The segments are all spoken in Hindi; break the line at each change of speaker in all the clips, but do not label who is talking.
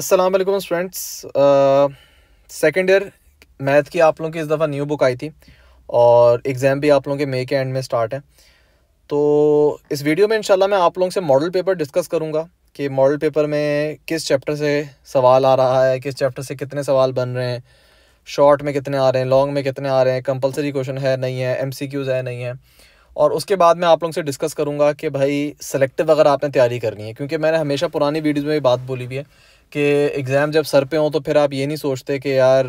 अस्सलाम वालेकुम स्टूडेंट्स सेकेंड ईयर मैथ की आप लोगों की इस दफ़ा न्यू बुक आई थी और एग्ज़ाम भी आप लोगों के मई के एंड में स्टार्ट है तो इस वीडियो में इंशाल्लाह मैं आप लोगों से मॉडल पेपर डिस्कस करूँगा कि मॉडल पेपर में किस चैप्टर से सवाल आ रहा है किस चैप्टर से कितने सवाल बन रहे हैं शॉर्ट में कितने आ रहे हैं लॉन्ग में कितने आ रहे हैं कंपलसरी क्वेश्चन है नहीं है एम है नहीं है और उसके बाद मैं आप लोगों से डिस्कस करूँगा कि भाई सेलेक्टिव अगर आपने तैयारी करनी है क्योंकि मैंने हमेशा पुरानी वीडियोज़ में भी बात बोली हुई है कि एग्ज़ाम जब सर पे हो तो फिर आप ये नहीं सोचते कि यार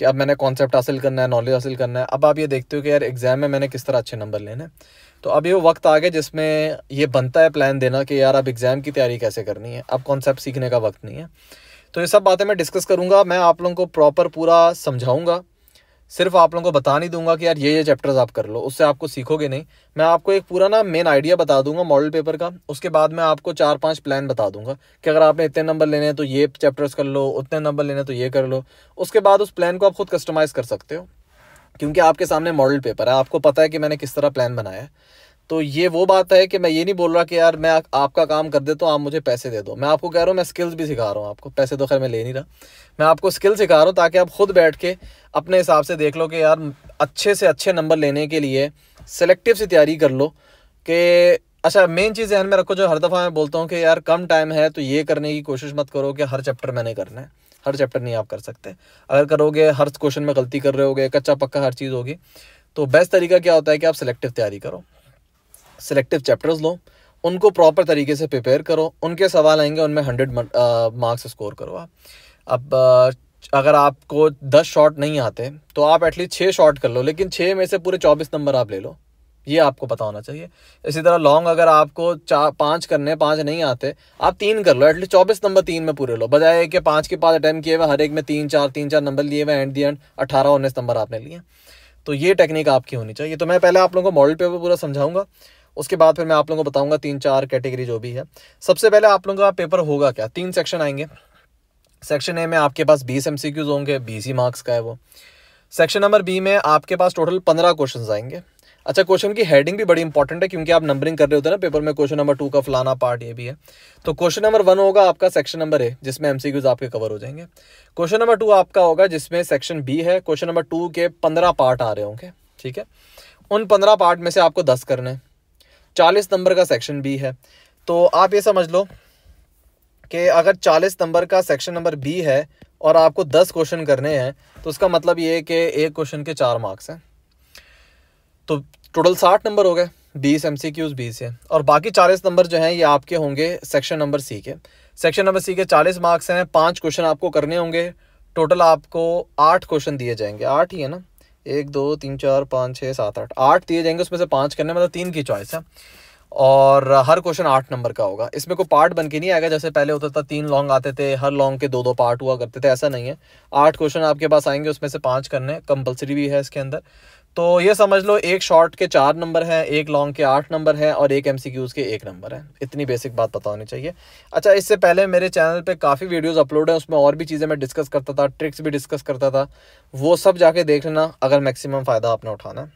कि अब मैंने कॉन्सेप्ट हासिल करना है नॉलेज हासिल करना है अब आप ये देखते हो कि यार एग्ज़ाम में मैंने किस तरह अच्छे नंबर लेने हैं तो अब ये वक्त आ गया जिसमें ये बनता है प्लान देना कि यार अब एग्ज़ाम की तैयारी कैसे करनी है अब कॉन्सेप्ट सीखने का वक्त नहीं है तो ये सब बातें मैं डिस्कस करूँगा मैं आप लोगों को प्रॉपर पूरा समझाऊँगा सिर्फ आप लोगों को बता नहीं दूंगा कि यार ये ये चैप्टर्स आप कर लो उससे आपको सीखोगे नहीं मैं आपको एक पूरा ना मेन आइडिया बता दूंगा मॉडल पेपर का उसके बाद मैं आपको चार पांच प्लान बता दूंगा कि अगर आपने इतने नंबर लेने हैं तो ये चैप्टर्स कर लो उतने नंबर लेने तो ये कर लो उसके बाद उस प्लान को आप खुद कस्टमाइज़ कर सकते हो क्योंकि आपके सामने मॉडल पेपर है आपको पता है कि मैंने किस तरह प्लान बनाया है तो ये वो बात है कि मैं ये नहीं बोल रहा कि यार मैं आ, आपका काम कर देता हूँ आप मुझे पैसे दे दो मैं आपको कह रहा हूँ मैं स्किल्स भी सिखा रहा हूँ आपको पैसे तो खैर मैं ले नहीं रहा मैं आपको स्किल सिखा रहा हूँ ताकि आप खुद बैठ के अपने हिसाब से देख लो कि यार अच्छे से अच्छे नंबर लेने के लिए सेलेक्टिव से तैयारी कर लो कि अच्छा मेन चीज़ ध्यान में रखो जो हर दफ़ा मैं बोलता हूँ कि यार कम टाइम है तो ये करने की कोशिश मत करो कि हर चैप्टर मैंने करना है हर चैप्टर नहीं आप कर सकते अगर करोगे हर क्वेश्चन में गलती कर रहे होगे कच्चा पक्का हर चीज़ होगी तो बेस्ट तरीका क्या होता है कि आप सेलेक्टिव तैयारी करो सिलेक्टिव चैप्टर्स लो उनको प्रॉपर तरीके से प्रिपेयर करो उनके सवाल आएंगे उनमें हंड्रेड मार्क्स स्कोर करो आप अब अगर आपको दस शॉट नहीं आते तो आप एटलीस्ट छः शॉट कर लो लेकिन छः में से पूरे चौबीस नंबर आप ले लो ये आपको पता होना चाहिए इसी तरह लॉन्ग अगर आपको चार पाँच करने पाँच नहीं आते आप तीन कर लो एटलीस्ट चौबीस नंबर तीन में पूरे लो बजाय कि पाँच के पाँच अटैम्प किए हुए हर एक में तीन चार तीन चार नंबर लिए हुए एंड दी एंड अठारह उन्नीस नंबर आपने लिए तो ये टेक्निक आपकी होनी चाहिए तो मैं पहले आप लोगों को मॉडल पेपर पूरा समझाऊंगा उसके बाद फिर मैं आप लोगों को बताऊंगा तीन चार कैटेगरी जो भी है सबसे पहले आप लोगों का पेपर होगा क्या तीन सेक्शन आएंगे सेक्शन ए में आपके पास बीस एम होंगे बीस ही मार्क्स का है वो सेक्शन नंबर बी में आपके पास टोटल पंद्रह क्वेश्चन आएंगे अच्छा क्वेश्चन की हेडिंग भी बड़ी इंपॉर्टेंट है क्योंकि आप नंबरिंग कर रहे होते हैं ना पेपर में क्वेश्चन नंबर टू का फलाना पार्ट ये भी है तो क्वेश्चन नंबर वन होगा आपका सेक्शन नंबर ए जिसमें एमसीक्यूज आपके कवर हो जाएंगे क्वेश्चन नंबर टू आपका होगा जिसमें सेक्शन बी है क्वेश्चन नंबर टू के पंद्रह पार्ट आ रहे होंगे ठीक है उन पंद्रह पार्ट में से आपको दस करने हैं चालीस नंबर का सेक्शन बी है तो आप ये समझ लो कि अगर चालीस नंबर का सेक्शन नंबर बी है और आपको दस क्वेश्चन करने हैं तो उसका मतलब ये है कि एक क्वेश्चन के चार मार्क्स हैं तो टोटल साठ नंबर हो गए बीस एम सी क्यूज़ बीस है और बाकी चालीस नंबर जो हैं ये आपके होंगे सेक्शन नंबर सी के सेक्शन नंबर सी के चालीस मार्क्स हैं पाँच क्वेश्चन आपको करने होंगे टोटल आपको आठ क्वेश्चन दिए जाएंगे आठ ही है ना एक दो तीन चार पाँच छः सात आठ आठ दिए जाएंगे उसमें से पाँच करने मतलब तीन की चॉइस है और हर क्वेश्चन आठ नंबर का होगा इसमें कोई पार्ट बन के नहीं आएगा जैसे पहले होता था तीन लॉन्ग आते थे हर लॉन्ग के दो दो पार्ट हुआ करते थे ऐसा नहीं है आठ क्वेश्चन आपके पास आएंगे उसमें से पाँच करने कंपलसरी भी है इसके अंदर तो ये समझ लो एक शॉर्ट के चार नंबर हैं एक लॉन्ग के आठ नंबर हैं और एक एम के एक नंबर हैं इतनी बेसिक बात पता होनी चाहिए अच्छा इससे पहले मेरे चैनल पे काफ़ी वीडियोस अपलोड हैं उसमें और भी चीज़ें मैं डिस्कस करता था ट्रिक्स भी डिस्कस करता था वो सब जाके देख लेना अगर मैक्सिमम फ़ायदा आपने उठाना है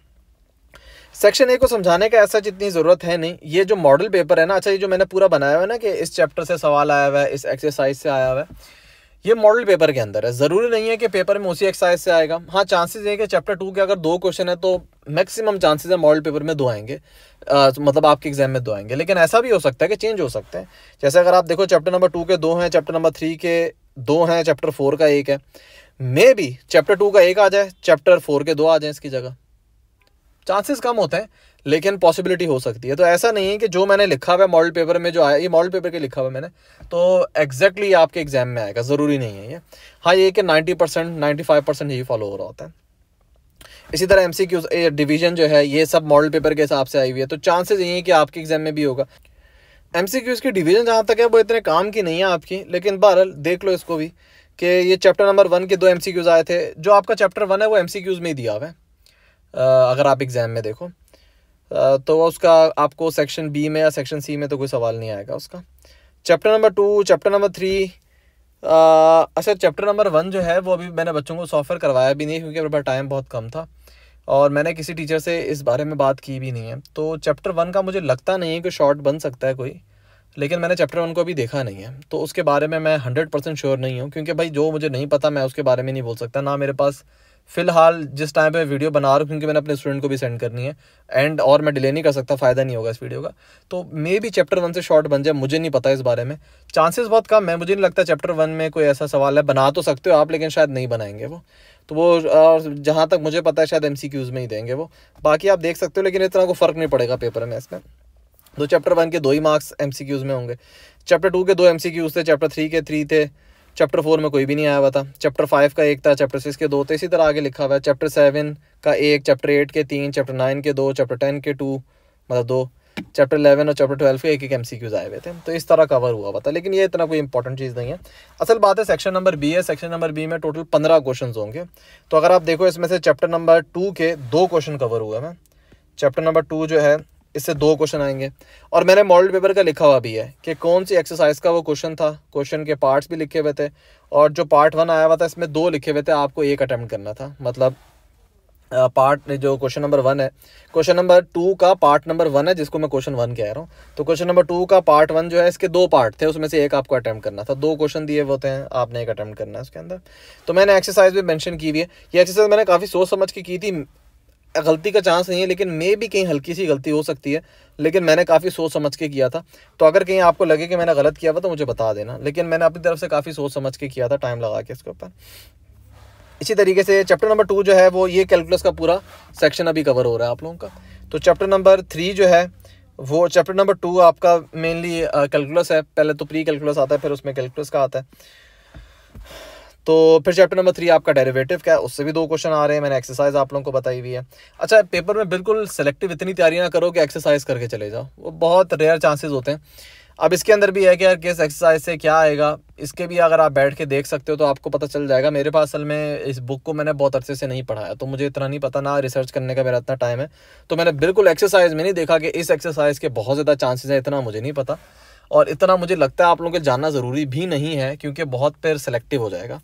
सेक्शन ए को समझाने का ऐसा जितनी ज़रूरत है नहीं ये जो मॉडल पेपर है ना अच्छा ये जो मैंने पूरा बनाया हुआ है ना कि इस चैप्टर से सवाल आया हुआ है इस एक्सरसाइज से आया हुआ है ये मॉडल पेपर के अंदर है ज़रूरी नहीं है कि पेपर में उसी एक्सरसाइज से आएगा हाँ चांसेस है कि चैप्टर टू के अगर दो क्वेश्चन है तो मैक्सिमम चांसेस है मॉडल पेपर में दो आएंगे आ, तो मतलब आपके एग्जाम में दो आएंगे लेकिन ऐसा भी हो सकता है कि चेंज हो सकते हैं जैसे अगर आप देखो चैप्टर नंबर टू के दो हैं चैप्टर नंबर थ्री के दो हैं चैप्टर फोर का एक है मे बी चैप्टर टू का एक आ जाए चैप्टर फोर के दो आ जाए इसकी जगह चांसेस कम होते हैं लेकिन पॉसिबिलिटी हो सकती है तो ऐसा नहीं है कि जो मैंने लिखा हुआ है मॉडल पेपर में जो आया ये मॉडल पेपर के लिखा हुआ है मैंने तो एग्जैक्टली exactly आपके एग्जाम में आएगा ज़रूरी नहीं है ये हाँ ये कि ninety percent ninety five percent यही फॉलो हो रहा होता है इसी तरह एम सी क्यूज डिवीजन जो है ये सब मॉडल पेपर के हिसाब से आई हुई है तो चांसेस यही है कि आपके एग्जाम में भी होगा एम सी क्यूज की डिवीजन जहाँ तक है वो इतने काम की नहीं है आपकी लेकिन बहर देख लो इसको भी कि ये चैप्टर नंबर वन के दो एम सी क्यूज़ आए थे जो आपका चैप्टर वन है वो एम सी क्यूज़ में ही दिया हुआ है अगर आप एग्ज़ाम में देखो तो उसका आपको सेक्शन बी में या सेक्शन सी में तो कोई सवाल नहीं आएगा उसका chapter number two chapter number three अच्छा चैप्टर नंबर वन जो है वो अभी मैंने बच्चों को सॉफ्टवेयर करवाया भी नहीं क्योंकि मेरे पास टाइम बहुत कम था और मैंने किसी टीचर से इस बारे में बात की भी नहीं है तो चैप्टर वन का मुझे लगता नहीं है कि शॉर्ट बन सकता है कोई लेकिन मैंने चैप्टर वन को अभी देखा नहीं है तो उसके बारे में मैं हंड्रेड परसेंट श्योर नहीं हूँ क्योंकि भाई जो मुझे नहीं पता मैं उसके बारे में नहीं बोल सकता ना मेरे पास फिलहाल जिस टाइम पे वीडियो बना रहा हूँ क्योंकि मैंने अपने स्टूडेंट को भी सेंड करनी है एंड और मैं डिले नहीं कर सकता फ़ायदा नहीं होगा इस वीडियो का तो मे भी चैप्टर वन से शॉर्ट बन जाए मुझे नहीं पता इस बारे में चांसेस बहुत कम है मुझे नहीं लगता चैप्टर वन में कोई ऐसा सवाल है बना तो सकते हो आप लेकिन शायद नहीं बनाएंगे वो तो वो जहाँ तक मुझे पता है शायद एम में ही देंगे वो बाकी आप देख सकते हो लेकिन इतना कोई फ़र्क नहीं पड़ेगा पेपर में इसमें दो चैप्टर वन के दो ही मार्क्स एम में होंगे चैप्टर टू के दो एम थे चैप्टर थ्री के थ्री थे चैप्टर फोर में कोई भी नहीं आया हुआ था चैप्टर फाइव का एक था चैप्टर सिक्स के दो तो इसी तरह आगे लिखा हुआ है चैप्टर सेवन का एक चैप्टर एट के तीन चैप्टर नाइन के दो चैप्टर टेन के टू मतलब दो चैप्टर इलेवन और चैप्टर ट्वेल्व के एक एक एम सी क्यूज आए हुए थे तो इस तरह कवर हुआ हुआ था लेकिन ये इतना कोई इंपॉर्टेंट चीज़ नहीं है असल बात है सेक्शन नंबर बी है सेक्शन नंबर बी में टोटल पंद्रह क्वेश्चन होंगे तो अगर आप देखो इसमें से चैप्टर नंबर टू के दो क्वेश्चन कवर हुए हैं चैप्टर नंबर टू जो है इससे दो क्वेश्चन आएंगे और मैंने मॉडल पेपर का लिखा हुआ भी है कि कौन सी एक्सरसाइज का वो क्वेश्चन था क्वेश्चन के पार्ट्स भी लिखे हुए थे और जो पार्ट वन आया हुआ था इसमें दो लिखे हुए थे आपको एक अटैम्प्ट करना था मतलब पार्ट जो क्वेश्चन नंबर वन है क्वेश्चन नंबर टू का पार्ट नंबर वन है जिसको मैं क्वेश्चन वन कह रहा हूँ तो क्वेश्चन नंबर टू का पार्ट वन जो है इसके दो पार्ट थे उसमें से एक आपको अटैम्प्ट करना था दो क्वेश्चन दिए होते हैं आपने एक अटैम्प्ट करना है उसके अंदर तो मैंने एक्सरसाइज भी मैंशन की हुई है ये एक्सरसाइज मैंने काफ़ी सोच समझ के की थी गलती का चांस नहीं है लेकिन मे भी कहीं हल्की सी गलती हो सकती है लेकिन मैंने काफ़ी सोच समझ के किया था तो अगर कहीं आपको लगे कि मैंने गलत किया हुआ तो मुझे बता देना लेकिन मैंने अपनी तरफ से काफ़ी सोच समझ के किया था टाइम लगा के इसके ऊपर इसी तरीके से चैप्टर नंबर टू जो है वो ये कैलकुलस का पूरा सेक्शन अभी कवर हो रहा है आप लोगों का तो चैप्टर नंबर थ्री जो है वो चैप्टर नंबर टू आपका मेनली कैलकुलस uh, है पहले तो प्री कैलकुलस आता है फिर उसमें कैलकुलस का आता है तो फिर चैप्टर नंबर थ्री आपका डेरिवेटिव क्या है उससे भी दो क्वेश्चन आ रहे हैं मैंने एक्सरसाइज आप लोगों को बताई हुई है अच्छा पेपर में बिल्कुल सेलेक्टिव इतनी तैयारी ना करो कि एक्सरसाइज करके चले जाओ वो बहुत रेयर चांसेस होते हैं अब इसके अंदर भी है कि यार किस एक्सरसाइज से क्या आएगा इसके भी अगर आप बैठ के देख सकते हो तो आपको पता चल जाएगा मेरे पास असल में इस बुक को मैंने बहुत अच्छे से नहीं पढ़ाया तो मुझे इतना नहीं पता ना रिसर्च करने का मेरा इतना टाइम है तो मैंने बिल्कुल एक्सरसाइज में नहीं देखा कि इस एक्सरसाइज के बहुत ज़्यादा चांसेस हैं इतना मुझे नहीं पता और इतना मुझे लगता है आप लोगों के जानना ज़रूरी भी नहीं है क्योंकि बहुत फिर सेलेक्टिव हो जाएगा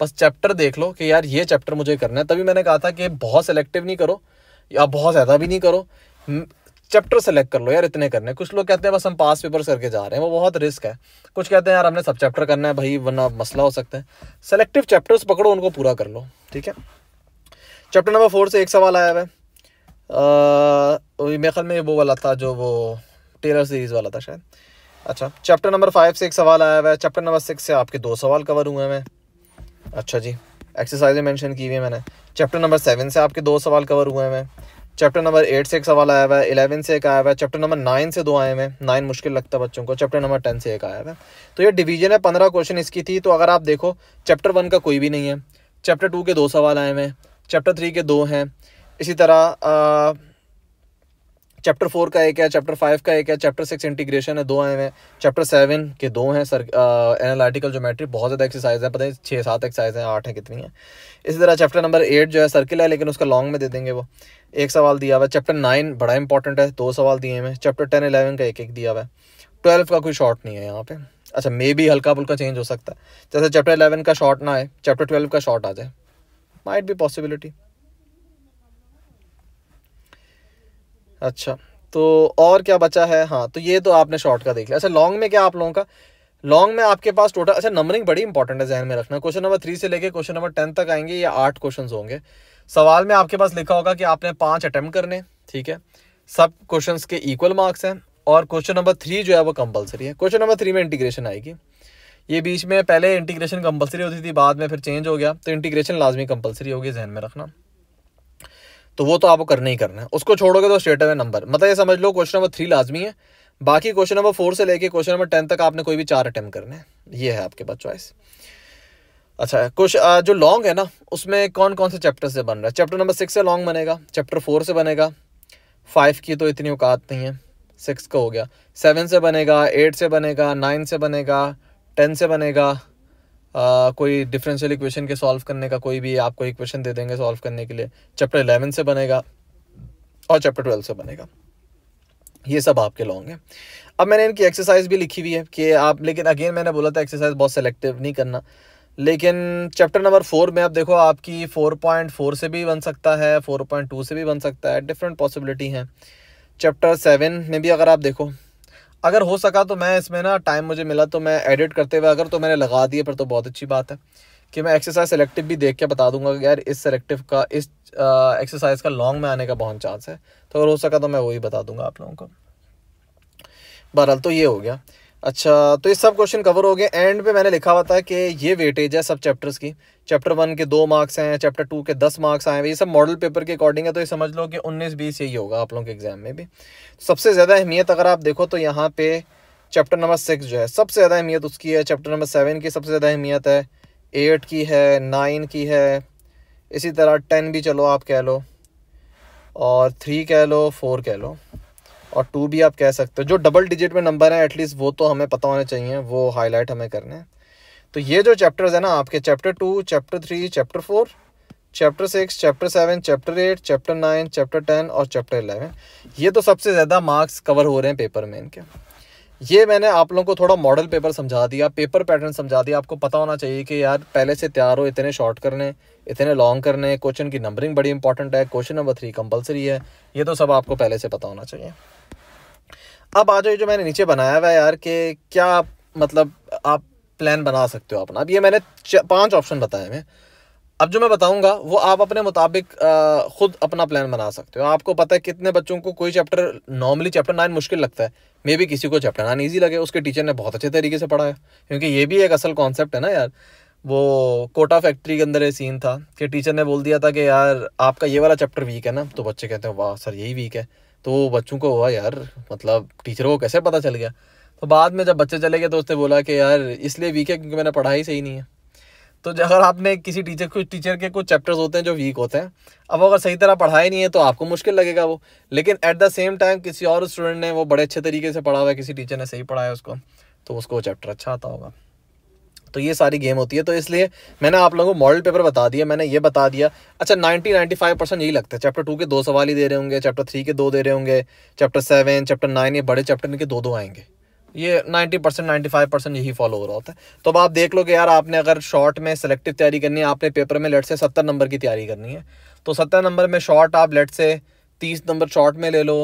बस चैप्टर देख लो कि यार ये चैप्टर मुझे करना है तभी मैंने कहा था कि बहुत सेलेक्टिव नहीं करो या बहुत ज़्यादा भी नहीं करो चैप्टर हम्म, सेलेक्ट कर लो यार इतने करने कुछ लोग कहते हैं बस हम पास पेपर्स करके जा रहे हैं वो बहुत रिस्क है कुछ कहते हैं यार हमने सब चैप्टर करना है भाई वरना मसला हो सकता है सेलेक्टिव चैप्टर्स पकड़ो उनको पूरा कर लो ठीक है चैप्टर नंबर फोर से एक सवाल आया हुआ है मेरे ख्याल में वो वाला था जो वो टेलर सीरीज़ वाला था शायद अच्छा चैप्टर नंबर फाइव से एक सवाल आया हुआ है चैप्टर नंबर सिक्स से आपके दो सवाल कवर हुए हैं अच्छा जी एक्सरसाइजें मेंशन की हुई है मैंने चैप्टर नंबर सेवन से आपके दो सवाल कवर हुए हैं चैप्टर नंबर एट से एक सवाल आया हुआ है इलेवन से एक आया हुआ है चैप्टर नंबर नाइन से दो आए हुए हैं नाइन मुश्किल लगता है बच्चों को चैप्टर नंबर टेन से एक आया हुआ है तो ये डिवीजन है पंद्रह क्वेश्चन इसकी थी तो अगर आप देखो चैप्टर वन का कोई भी नहीं है चैप्टर टू के दो सवाल आए हुए हैं चैप्टर थ्री के दो हैं इसी तरह चैप्टर फोर का एक है चैप्टर फाइव का एक है चैप्टर सिक्स इंटीग्रेशन है दो आए हैं चैप्टर सेवन के दो हैं सर एनालिटिकल ज्योमेट्री बहुत ज़्यादा एक्सरसाइज है पता है छः सात एक्सरसाइज हैं आठ हैं कितनी हैं इसी तरह चैप्टर नंबर एट जो है सर्किल है लेकिन उसका लॉन्ग में दे देंगे वो एक सवाल दिया हुआ है चैप्टर नाइन बड़ा इंपॉर्टेंट है दो सवाल दिए हैं चैप्टर टेन इलेवन का एक एक दिया हुआ है ट्वेल्व का कोई शॉर्ट नहीं है यहाँ पे अच्छा मे भी हल्का फुल्का चेंज हो सकता है जैसे चैप्टर इलेवन का शॉर्ट ना आए चैप्टर ट्वेल्व का शॉर्ट आ जाए माइट भी पॉसिबिलिटी अच्छा तो और क्या बचा है हाँ तो ये तो आपने शॉर्ट का देख लिया अच्छा लॉन्ग में क्या आप लोगों का लॉन्ग में आपके पास टोटल अच्छा नंबरिंग बड़ी इंपॉर्टेंट है जहन में रखना क्वेश्चन नंबर थ्री से लेके क्वेश्चन नंबर टेन तक आएंगे या आठ क्वेश्चन होंगे सवाल में आपके पास लिखा होगा कि आपने पाँच अटैम्प्ट करने ठीक है सब क्वेश्चन के इक्वल मार्क्स हैं और क्वेश्चन नंबर थ्री जो है वो कंपलसरी है क्वेश्चन नंबर थ्री में इंटीग्रेशन आएगी ये बीच में पहले इंटीग्रेशन कंपलसरी होती थी बाद में फिर चेंज हो गया तो इंटीग्रेशन लाजमी कंपलसरी होगी जहन में रखना तो वो तो आपको करना ही करना है उसको छोड़ोगे तो स्टेट अवे नंबर मतलब ये समझ लो क्वेश्चन नंबर थ्री लाजमी है बाकी क्वेश्चन नंबर फोर से लेके क्वेश्चन नंबर टेन तक आपने कोई भी चार अटैम्प्ट करने हैं ये है आपके पास चॉइस अच्छा कुछ जो लॉन्ग है ना उसमें कौन कौन से चैप्टर से बन रहा है चैप्टर नंबर सिक्स से लॉन्ग बनेगा चैप्टर फोर से बनेगा फाइव की तो इतनी औकात नहीं है सिक्स का हो गया सेवन से बनेगा एट से बनेगा नाइन से बनेगा टेन से बनेगा कोई डिफरेंशियल इक्वेशन के सॉल्व करने का कोई भी आपको इक्वेशन दे देंगे सॉल्व करने के लिए चैप्टर इलेवन से बनेगा और चैप्टर ट्वेल्व से बनेगा ये सब आपके लॉन्ग है अब मैंने इनकी एक्सरसाइज भी लिखी हुई है कि आप लेकिन अगेन मैंने बोला था एक्सरसाइज बहुत सेलेक्टिव नहीं करना लेकिन चैप्टर नंबर फोर में आप देखो आपकी फोर पॉइंट फोर से भी बन सकता है फोर पॉइंट टू से भी बन सकता है डिफरेंट पॉसिबिलिटी हैं चैप्टर सेवन में भी अगर आप देखो अगर हो सका तो मैं इसमें ना टाइम मुझे मिला तो मैं एडिट करते हुए अगर तो मैंने लगा दिए पर तो बहुत अच्छी बात है कि मैं एक्सरसाइज सेलेक्टिव भी देख के बता दूंगा कि यार इस सेलेक्टिव का इस एक्सरसाइज का लॉन्ग में आने का बहुत चांस है तो अगर हो सका तो मैं वही बता दूंगा आप लोगों को बहरहाल तो ये हो गया अच्छा तो ये सब क्वेश्चन कवर हो गए एंड पे मैंने लिखा हुआ था कि ये वेटेज है सब चैप्टर्स की चैप्टर वन के दो मार्क्स हैं चैप्टर टू के दस मार्क्स आए हैं ये सब मॉडल पेपर के अकॉर्डिंग है तो ये समझ लो कि उन्नीस बीस यही होगा आप लोगों के एग्जाम में भी सबसे ज़्यादा अहमियत अगर आप देखो तो यहाँ पे चैप्टर नंबर सिक्स जो है सबसे ज़्यादा अहमियत उसकी है चैप्टर नंबर सेवन की सबसे ज़्यादा अहमियत है एट की है नाइन की है इसी तरह टेन भी चलो आप कह लो और थ्री कह लो फोर कह लो और टू भी आप कह सकते हो जो डबल डिजिट में नंबर हैं एटलीस्ट वो तो हमें पता होने चाहिए वो हाईलाइट हमें करने हैं तो ये जो चैप्टर्स है ना आपके chapter two chapter three chapter four chapter six chapter seven chapter eight chapter nine chapter ten और चैप्टर इलेवन ये तो सबसे ज़्यादा मार्क्स कवर हो रहे हैं पेपर में इनके ये मैंने आप लोगों को थोड़ा मॉडल पेपर समझा दिया पेपर पैटर्न समझा दिया आपको पता होना चाहिए कि यार पहले से तैयार हो इतने शॉर्ट करने इतने लॉन्ग करने क्वेश्चन की नंबरिंग बड़ी इंपॉर्टेंट है क्वेश्चन नंबर थ्री कंपलसरी है ये तो सब आपको पहले से पता होना चाहिए अब आ जाओ जो मैंने नीचे बनाया हुआ है यार कि क्या मतलब आप प्लान बना सकते हो अपना अब ये मैंने पांच ऑप्शन बताए मैं अब जो मैं बताऊंगा वो आप अपने मुताबिक ख़ुद अपना प्लान बना सकते हो आपको पता है कितने बच्चों को कोई चैप्टर नॉर्मली चैप्टर नाइन मुश्किल लगता है मे भी किसी को चैप्टर नाइन ईजी लगे उसके टीचर ने बहुत अच्छे तरीके से पढ़ाया क्योंकि ये भी एक असल कॉन्सेप्ट है ना यार वो कोटा फैक्ट्री के अंदर ये सीन था कि टीचर ने बोल दिया था कि यार आपका ये वाला चैप्टर वीक है ना तो बच्चे कहते हैं वाह सर यही वीक है तो बच्चों को हुआ यार मतलब टीचरों को कैसे पता चल गया तो बाद में जब बच्चे चले गए तो उसने बोला कि यार इसलिए वीक है क्योंकि मैंने पढ़ाई सही नहीं है तो अगर आपने किसी टीचर को टीचर के कुछ चैप्टर्स होते हैं जो वीक होते हैं अब अगर सही तरह पढ़ाई नहीं है तो आपको मुश्किल लगेगा वो लेकिन एट द सेम टाइम किसी और स्टूडेंट ने वो बड़े अच्छे तरीके से पढ़ा हुआ है किसी टीचर ने सही पढ़ाया उसको तो उसको वो चैप्टर अच्छा आता होगा तो ये सारी गेम होती है तो इसलिए मैंने आप लोगों को मॉडल पेपर बता दिया मैंने ये बता दिया अच्छा नाइन्टी नाइन्टी फाइव परसेंट यही लगता है चैप्टर टू के दो सवाल ही दे रहे होंगे चैप्टर थ्री के दो दे रहे होंगे चैप्टर सेवन चैप्टर नाइन ये बड़े चैप्टर इनके दो दो आएंगे ये ninety percent ninety five percent यही फॉलो हो रहा होता है तो अब आप देख लो कि यार आपने अगर शॉर्ट में सेलेक्टिव तैयारी करनी है आपने पेपर में लेट से सत्तर नंबर की तैयारी करनी है तो सत्तर नंबर में शॉर्ट आप लेट से तीस नंबर शॉर्ट में ले लो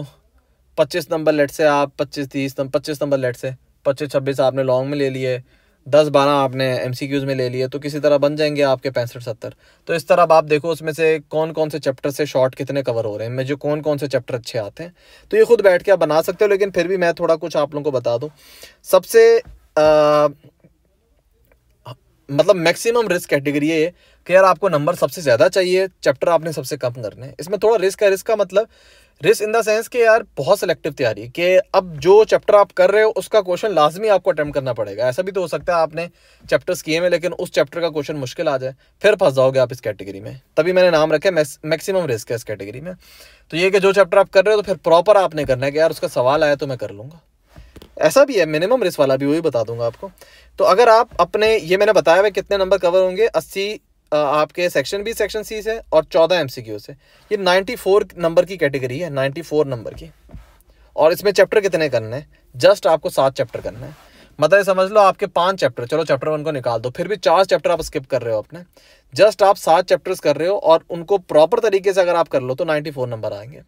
पच्चीस नंबर लेट से आप पच्चीस तीस पच्चीस नंबर लेट से पच्चीस छब्बीस आपने लॉन्ग में ले लिए दस बारह आपने एम में ले लिए तो किसी तरह बन जाएंगे आपके पैंसठ सत्तर तो इस तरह आप देखो उसमें से कौन कौन से चैप्टर से शॉर्ट कितने कवर हो रहे हैं मैं जो कौन कौन से चैप्टर अच्छे आते हैं तो ये खुद बैठ के आप बना सकते हो लेकिन फिर भी मैं थोड़ा कुछ आप लोगों को बता दूँ सबसे आ, मतलब मैक्सिमम रिस्क कैटेगरी है कि यार आपको नंबर सबसे ज़्यादा चाहिए चैप्टर आपने सबसे कम करने हैं इसमें थोड़ा रिस्क है रिस्क का मतलब रिस्क इन द सेंस कि यार बहुत सिलेक्टिव तैयारी कि अब जो चैप्टर आप कर रहे हो उसका क्वेश्चन लाजमी आपको अटैम्प्ट करना पड़ेगा ऐसा भी तो हो सकता है आपने चैप्टर्स किए हैं लेकिन उस चैप्टर का क्वेश्चन मुश्किल आ जाए फिर फंस जाओगे आप इस कैटेगरी में तभी मैंने नाम रखे मैक्सिमम रिस्क है इस कैटेगरी में तो ये कि जो चैप्टर आप कर रहे हो तो फिर प्रॉपर आपने करना है कि यार उसका सवाल आया तो मैं कर लूँगा ऐसा भी है मिनिमम रिस्क वाला भी वही बता दूंगा आपको तो अगर आप अपने ये मैंने बताया हुआ कितने नंबर कवर होंगे अस्सी आपके सेक्शन बी सेक्शन सी से और चौदह एम सी क्यू से ये नाइन्टी फोर नंबर की कैटेगरी है नाइन्टी फोर नंबर की और इसमें चैप्टर कितने करने हैं जस्ट आपको सात चैप्टर करने हैं मतलब समझ लो आपके पांच चैप्टर चलो चैप्टर वन को निकाल दो फिर भी चार चैप्टर आप स्किप कर रहे हो अपने जस्ट आप सात चैप्टर्स कर रहे हो और उनको प्रॉपर तरीके से अगर आप कर लो तो नाइन्टी फोर नंबर आएंगे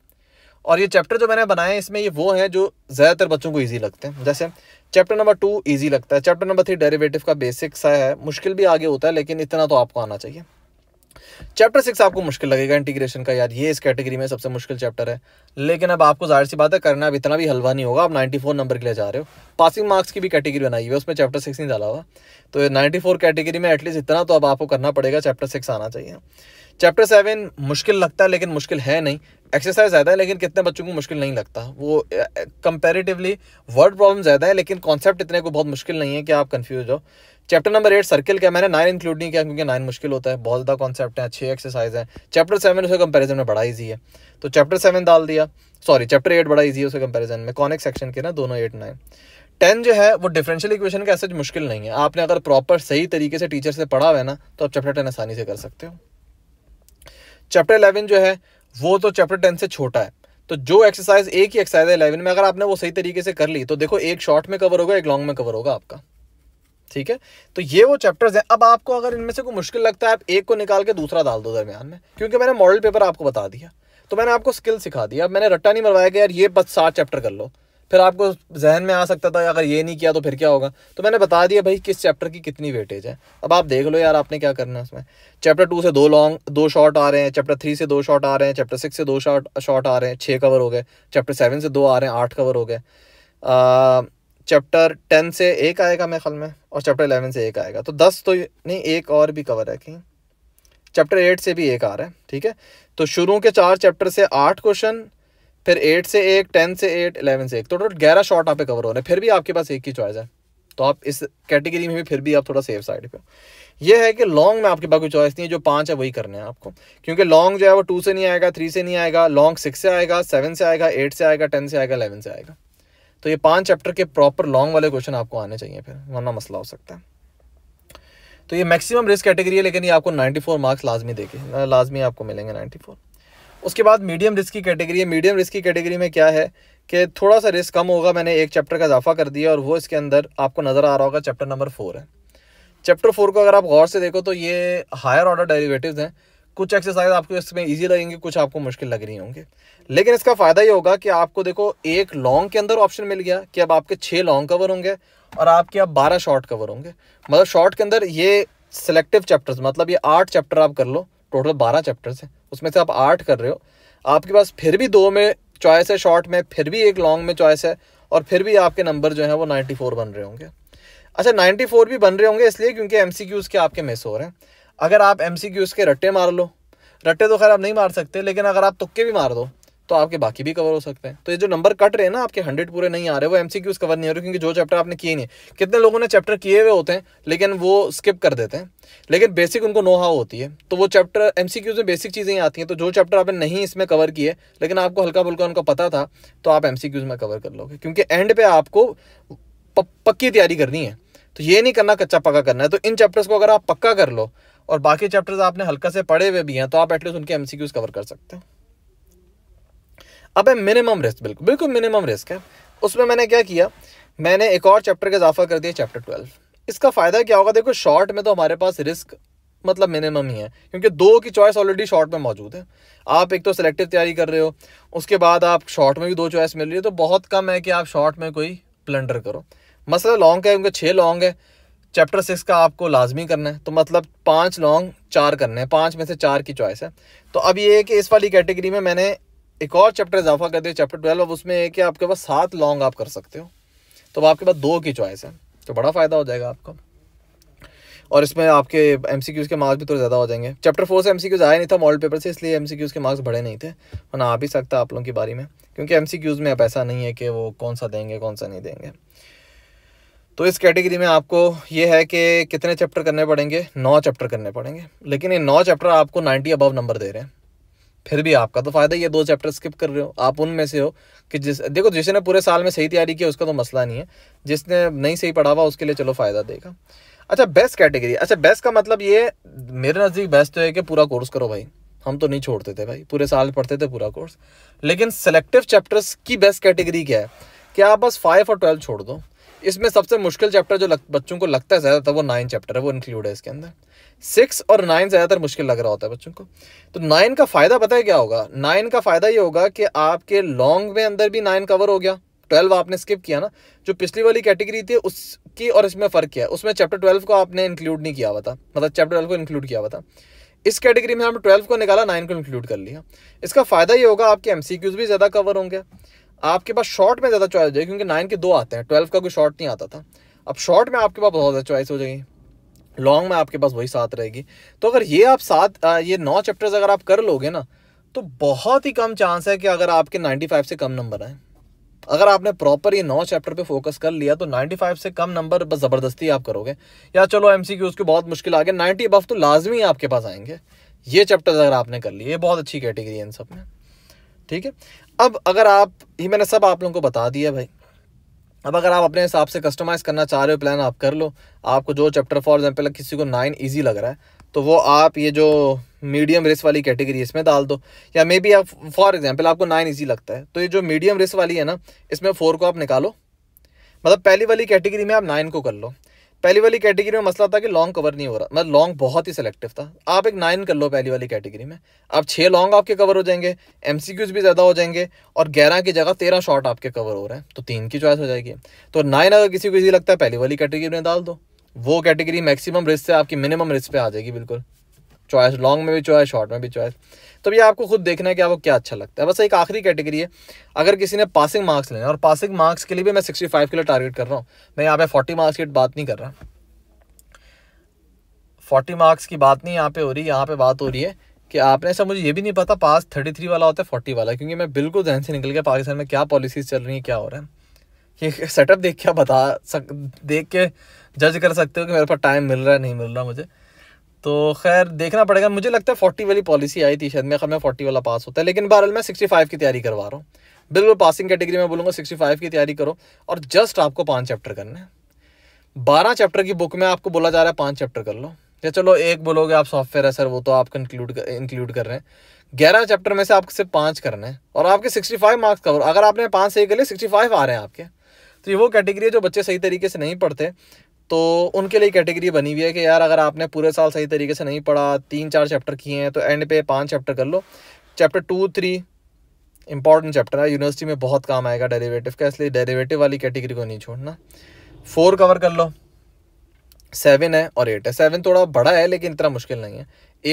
और ये चैप्टर जो मैंने बनाया है इसमें ये वो है जो ज़्यादातर बच्चों को ईजी लगते हैं जैसे चैप्टर नंबर टू ईजी लगता है चैप्टर नंबर थ्री डेरिवेटिव का बेसिक सा है मुश्किल भी आगे होता है लेकिन इतना तो आपको आना चाहिए चैप्टर सिक्स आपको मुश्किल लगेगा इंटीग्रेशन का यार ये इस कैटेगरी में सबसे मुश्किल चैप्टर है लेकिन अब आपको जाहिर सी बात है करना अब इतना भी हलवा नहीं होगा आप फोर नंबर के लिए जा रहे हो पासिंग मार्क्स की भी कैटेगरी बनाई हुई है उसमें चैप्टर सिक्स नहीं डाला हुआ तो फोर कैटेगरी में एटलीस्ट इतना तो अब आपको करना पड़ेगा चैप्टर सिक्स आना चाहिए चैप्टर सेवन मुश्किल लगता है लेकिन मुश्किल है नहीं एक्सरसाइज ज़्यादा है लेकिन कितने बच्चों को मुश्किल नहीं लगता वो कंपेरेटिवली वर्ड प्रॉब्लम ज़्यादा है लेकिन कॉन्सेप्ट इतने को बहुत मुश्किल नहीं है कि आप कन्फ्यूज हो चैप्टर नंबर एट सर्किल का मैंने नाइन इंक्लूड नहीं किया क्योंकि नाइन मुश्किल होता है बहुत ज़्यादा कॉन्सेप्ट है अच्छे एक्सरसाइज है चैप्टर सेवन उसके कंपैरिजन में बड़ा ईजी है तो चैप्टर सेवन डाल दिया सॉरी चैप्टर एट बड़ा ईजी है उसके कंपैरिजन में कॉनिक सेक्शन के ना दोनों एट नाइन टेन जो है वो डिफरेंशियल इक्वेशन का ऐसा मुश्किल नहीं है आपने अगर प्रॉपर सही तरीके से टीचर से पढ़ा हुआ है ना तो आप चैप्टर टेन आसानी से कर सकते हो चैप्टर इलेवन जो है वो तो चैप्टर टेन से छोटा है तो जो एक्सरसाइज एक ही एक्सरसाइज है इलेवन में अगर आपने वो सही तरीके से कर ली तो देखो एक शॉर्ट में कवर होगा एक लॉन्ग में कवर होगा आपका ठीक है तो ये वो चैप्टर्स हैं अब आपको अगर इनमें से कोई मुश्किल लगता है आप एक को निकाल के दूसरा डाल दो दरमियान में क्योंकि मैंने मॉडल पेपर आपको बता दिया तो मैंने आपको स्किल सिखा दिया अब मैंने रट्टा नहीं मरवाया कि यार ये बस सात चैप्टर कर लो फिर आपको जहन में आ सकता था अगर ये नहीं किया तो फिर क्या होगा तो मैंने बता दिया भाई किस चैप्टर की कितनी वेटेज है अब आप देख लो यार आपने क्या करना है उसमें चैप्टर टू से दो लॉन्ग दो शॉट आ रहे हैं चैप्टर थ्री से दो शॉट आ रहे हैं चैप्टर सिक्स से दो शॉट शॉट आ रहे हैं छः कवर हो गए चैप्टर सेवन से दो आ रहे हैं आठ कवर हो गए चैप्टर टेन से एक आएगा मेरे ख्याल में और चैप्टर इलेवन से एक आएगा तो दस तो नहीं एक और भी कवर है कहीं चैप्टर एट से भी एक आ रहा है ठीक है तो शुरू के चार चैप्टर से आठ क्वेश्चन फिर एट से एक टेन से एट इलेवन से एक तो टोटल ग्यारह शॉर्ट आप पे कवर हो रहे हैं फिर भी आपके पास एक ही चॉइस है तो आप इस कैटेगरी में भी फिर भी आप थोड़ा सेफ साइड पे ये है कि लॉन्ग में आपके पास कोई चॉइस नहीं है जो पाँच है वही करने हैं आपको क्योंकि लॉन्ग जो है वो टू से नहीं आएगा थ्री से नहीं आएगा लॉन्ग सिक्स से आएगा सेवन से आएगा एट से आएगा टेन से आएगा इलेवन से आएगा तो ये पांच चैप्टर के प्रॉपर लॉन्ग वाले क्वेश्चन आपको आने चाहिए फिर वरना मसला हो सकता है तो ये मैक्सिमम रिस्क कैटेगरी है लेकिन ये आपको 94 मार्क्स लाजमी देखे लाजमी आपको मिलेंगे 94 उसके बाद मीडियम रिस्क की कैटेगरी है मीडियम रिस्क की कैटेगरी में क्या है कि थोड़ा सा रिस्क कम होगा मैंने एक चैप्टर का इजाफा कर दिया और वो इसके अंदर आपको नज़र आ रहा होगा चैप्टर नंबर फोर है चैप्टर फोर को अगर आप गौर से देखो तो ये हायर ऑर्डर डेरीवेटिव हैं कुछ एक्सरसाइज आपको इसमें ईजी लगेंगे कुछ आपको मुश्किल लग रही होंगे लेकिन इसका फ़ायदा ये होगा कि आपको देखो एक लॉन्ग के अंदर ऑप्शन मिल गया कि अब आपके छः लॉन्ग कवर होंगे और आपके अब बारह शॉर्ट कवर होंगे मतलब शॉर्ट के अंदर ये सिलेक्टिव चैप्टर्स मतलब ये आठ चैप्टर आप कर लो टोटल बारह चैप्टर्स हैं उसमें से आप आठ कर रहे हो आपके पास फिर भी दो में चॉइस है शॉर्ट में फिर भी एक लॉन्ग में चॉइस है और फिर भी आपके नंबर जो है वो नाइन्टी फोर बन रहे होंगे अच्छा नाइन्टी फोर भी बन रहे होंगे इसलिए क्योंकि एम सी क्यूज़ के आपके मिस हो रहे हैं अगर आप एम सी क्यूज़ के रट्टे मार लो रट्टे तो खैर आप नहीं मार सकते लेकिन अगर आप तुक्के भी मार दो तो आपके बाकी भी कवर हो सकते हैं तो ये जो नंबर कट रहे हैं ना आपके हंड्रेड पूरे नहीं आ रहे वो एम सी क्यूज़ कवर नहीं हो रहे क्योंकि जो चैप्टर आपने किए नहीं कितने लोगों ने चैप्टर किए हुए होते हैं लेकिन वो स्किप कर देते हैं लेकिन बेसिक उनको नो हाउ होती है तो वो चैप्टर एम सी क्यूज़ में बेसिक चीज़ें ही आती हैं तो जो चैप्टर आपने नहीं इसमें कवर किए लेकिन आपको हल्का फुल्का उनका पता था तो आप एम सी क्यूज़ में कवर कर लोगे क्योंकि एंड पे आपको पक्की तैयारी करनी है तो ये नहीं करना कच्चा पक्का करना है तो इन चैप्टर्स को अगर आप पक्का कर लो और बाकी चैप्टर्स आपने हल्का से पढ़े हुए भी हैं तो आप एटलीस्ट उनके एम कवर कर सकते हैं अब है मिनिमम रिस्क बिल्कुल बिल्कुल मिनिमम रिस्क है उसमें मैंने क्या किया मैंने एक और चैप्टर का इजाफा कर दिया चैप्टर ट्वेल्व इसका फ़ायदा क्या होगा देखो शॉर्ट में तो हमारे पास रिस्क मतलब मिनिमम ही है क्योंकि दो की चॉइस ऑलरेडी शॉर्ट में मौजूद है आप एक तो सिलेक्टिव तैयारी कर रहे हो उसके बाद आप शॉर्ट में भी दो चॉइस मिल रही है तो बहुत कम है कि आप शॉर्ट में कोई प्लंडर करो मसला लॉन्ग है उनके छः लॉन्ग है चैप्टर सिक्स का आपको लाजमी करना है तो मतलब पाँच लॉन्ग चार करने हैं पाँच में से चार की चॉइस है तो अब ये है कि इस वाली कैटेगरी में मैंने एक और चैप्टर इजाफा कर दिया चैप्टर ट्वेल्व अब उसमें है कि आपके पास सात लॉन्ग आप कर सकते हो तो अब आपके पास दो की चॉइस है तो बड़ा फ़ायदा हो जाएगा आपको और इसमें आपके एम के मार्क्स भी थोड़े ज़्यादा हो जाएंगे चैप्टर फोर से एम आया नहीं था मॉडल पेपर से इसलिए एम के मार्क्स बढ़े नहीं थे वरना आ भी सकता आप लोगों के बारे में क्योंकि एम में अब ऐसा नहीं है कि वो कौन सा देंगे कौन सा नहीं देंगे तो इस कैटेगरी में आपको ये है कि कितने चैप्टर करने पड़ेंगे नौ चैप्टर करने पड़ेंगे लेकिन ये नौ चैप्टर आपको नाइन्टी अबव नंबर दे रहे हैं फिर भी आपका तो फ़ायदा ये दो चैप्टर स्किप कर रहे हो आप उनमें से हो कि जिस देखो जिसने पूरे साल में सही तैयारी की उसका तो मसला नहीं है जिसने नहीं सही पढ़ा हुआ उसके लिए चलो फ़ायदा देगा अच्छा बेस्ट कैटेगरी अच्छा बेस्ट का मतलब ये मेरे नज़दीक बेस्ट तो है कि पूरा कोर्स करो भाई हम तो नहीं छोड़ते थे भाई पूरे साल पढ़ते थे पूरा कोर्स लेकिन सेलेक्टिव चैप्टर्स की बेस्ट कैटेगरी क्या है कि आप बस फाइव और ट्वेल्व छोड़ दो इसमें सबसे मुश्किल चैप्टर जो लग, बच्चों को लगता है ज़्यादातर वो नाइन चैप्टर है वो इंक्लूड है इसके अंदर सिक्स और नाइन ज़्यादातर मुश्किल लग रहा होता है बच्चों को तो नाइन का फ़ायदा पता है क्या होगा नाइन का फ़ायदा ये होगा कि आपके लॉन्ग में अंदर भी नाइन कवर हो गया ट्वेल्व आपने स्किप किया ना जो पिछली वाली कैटेगरी थी उसकी और इसमें फ़र्क किया उसमें चैप्टर ट्वेल्व को आपने इंक्लूड नहीं किया हुआ था मतलब चैप्टर ट्वेल्व को इंक्लूड किया हुआ था इस कैटेगरी में हमने ट्वेल्व को निकाला नाइन को इंक्लूड कर लिया इसका फ़ायदा ये होगा आपके एम भी ज़्यादा कवर होंगे आपके पास शॉर्ट में ज़्यादा चॉइस हो जाएगी क्योंकि नाइन के दो आते हैं ट्वेल्व का कोई शॉर्ट नहीं आता था अब शॉर्ट में आपके पास बहुत ज़्यादा चॉइस हो जाएगी लॉन्ग में आपके पास वही साथ रहेगी तो अगर ये आप सात ये नौ चैप्टर्स अगर आप कर लोगे ना तो बहुत ही कम चांस है कि अगर आपके नाइन्टी फाइव से कम नंबर आए अगर आपने प्रॉपर ये नौ चैप्टर पे फोकस कर लिया तो नाइन्टी फाइव से कम नंबर बस ज़बरदस्ती आप करोगे या चलो एम सी क्यूज़ बहुत मुश्किल आ गए नाइन्टी अबव तो लाजमी आपके पास आएंगे ये चैप्टर अगर आपने कर लिए ये बहुत अच्छी कैटेगरी है इन सब में ठीक है अब अगर आप ये मैंने सब आप लोगों को बता दिया भाई अब अगर आप अपने हिसाब से कस्टमाइज़ करना चाह रहे हो प्लान आप कर लो आपको जो चैप्टर फॉर एग्जांपल किसी को नाइन इजी लग रहा है तो वो आप ये जो मीडियम रिस्क वाली कैटेगरी इसमें डाल दो या मे बी आप फॉर एग्जांपल आपको नाइन इजी लगता है तो ये जो मीडियम रिस्क वाली है ना इसमें फोर को आप निकालो मतलब पहली वाली कैटेगरी में आप नाइन को कर लो पहली वाली कैटेगरी में मसला था कि लॉन्ग कवर नहीं हो रहा मतलब लॉन्ग बहुत ही सिलेक्टिव था आप एक नाइन कर लो पहली वाली कैटेगरी में आप छः लॉन्ग आपके कवर हो जाएंगे एम भी ज़्यादा हो जाएंगे और ग्यारह की जगह तेरह शॉर्ट आपके कवर हो रहे हैं तो तीन की चॉइस हो जाएगी तो नाइन अगर किसी को ईजी लगता है पहली वाली कैटेगरी में डाल दो वो कैटेगरी मैक्सिमम रिस्क से आपकी मिनिमम रिस्क पे आ जाएगी बिल्कुल चॉइस लॉन्ग में भी चॉइस शॉर्ट में भी चॉइस तो ये आपको खुद देखना है कि आपको क्या अच्छा लगता है बस एक आखिरी कैटेगरी है अगर किसी ने पासिंग मार्क्स लेना है और पासिंग मार्क्स के लिए भी मैं सिक्सटी फाइव के लिए टारगेट कर रहा हूँ मैं यहाँ पे फोर्टी मार्क्स की बात नहीं कर रहा फोर्टी मार्क्स की बात नहीं यहाँ पे हो रही यहाँ पे बात हो रही है कि आपने सर अच्छा मुझे ये भी नहीं पता पास थर्टी थ्री वाला होता है फोर्टी वाला क्योंकि मैं बिल्कुल जहन से निकल गया पाकिस्तान में क्या पॉलिसीज चल रही हैं क्या हो रहा है ये सेटअप देख के बता सक देख के जज कर सकते हो कि मेरे पास टाइम मिल रहा है नहीं मिल रहा मुझे तो खैर देखना पड़ेगा मुझे लगता है फोर्टी वाली पॉलिसी आई थी शायद मेरे ख्याल में फोर्टी वाला पास होता है लेकिन बहरहाल मैं सिक्सटी फाइव की तैयारी करवा रहा हूँ बिल्कुल पासिंग कैटेगरी में बोलूँगा सिक्सटी फाइव की तैयारी करो और जस्ट आपको पाँच चैप्टर करना है बारह चैप्टर की बुक में आपको बोला जा रहा है पाँच चैप्टर कर लो या चलो एक बोलोगे आप सॉफ्टवेयर है सर वो तो आप इंक्लूड इंक्लूड कर रहे हैं ग्यारह चैप्टर में से आपको सिर्फ पाँच करना है और आपके सिक्सटी फाइव मार्क्स कवर अगर आपने पाँच सही कर लिए सिक्सटी फाइव आ रहे हैं आपके तो ये वो कैटेगरी है जो बच्चे सही तरीके से नहीं पढ़ते तो उनके लिए कैटेगरी बनी हुई है कि यार अगर आपने पूरे साल सही तरीके से नहीं पढ़ा तीन चार चैप्टर किए हैं तो एंड पे पांच चैप्टर कर लो chapter two three important chapter है यूनिवर्सिटी में बहुत काम आएगा डेरिवेटिव का इसलिए डेरिवेटिव वाली कैटेगरी को नहीं छोड़ना फोर कवर कर लो सेवन है और एट है सेवन थोड़ा बड़ा है लेकिन इतना मुश्किल नहीं है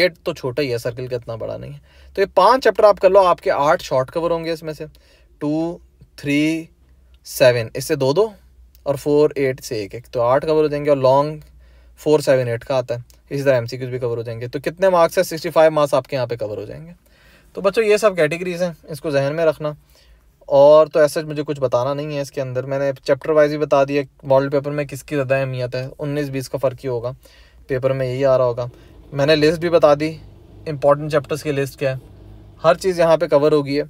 एट तो छोटा ही है सर्किल का इतना बड़ा नहीं है तो ये पांच चैप्टर आप कर लो आपके आठ शॉर्ट कवर होंगे इसमें से टू थ्री सेवन इससे दो दो और फोर एट से एक एक तो आठ कवर हो जाएंगे और लॉन्ग फोर सेवन एट का आता है इसी तरह एम भी कवर हो जाएंगे तो कितने मार्क्स है सिक्सटी फाइव मार्क्स आपके यहाँ पे कवर हो जाएंगे तो बच्चों ये सब कैटेगरीज हैं इसको जहन में रखना और तो ऐसा मुझे कुछ बताना नहीं है इसके अंदर मैंने चैप्टर वाइज ही बता दिया मॉडल पेपर में किसकी ज़्यादा अहमियत है उन्नीस बीस का फ़र्क ही होगा पेपर में यही आ रहा होगा मैंने लिस्ट भी बता दी इंपॉर्टेंट चैप्टर्स की लिस्ट क्या है हर चीज़ यहाँ पर कवर होगी है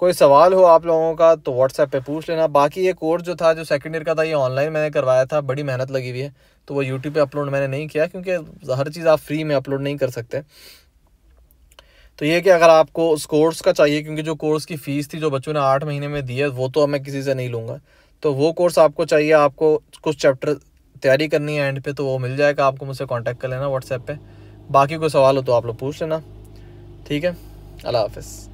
कोई सवाल हो आप लोगों का तो व्हाट्सएप पे पूछ लेना बाकी ये कोर्स जो था जो सेकंड ईयर का था ये ऑनलाइन मैंने करवाया था बड़ी मेहनत लगी हुई है तो वो यूट्यूब पे अपलोड मैंने नहीं किया क्योंकि हर चीज़ आप फ्री में अपलोड नहीं कर सकते तो ये कि अगर आपको उस कोर्स का चाहिए क्योंकि जो कोर्स की फ़ीस थी जो बच्चों ने आठ महीने में दी है वो तो अब मैं किसी से नहीं लूँगा तो वो कोर्स आपको चाहिए आपको कुछ चैप्टर तैयारी करनी है एंड पे तो वो मिल जाएगा आपको मुझसे कॉन्टेक्ट कर लेना व्हाट्सएप पर बाकी कोई सवाल हो तो आप लोग पूछ लेना ठीक है अल्लाह हाफ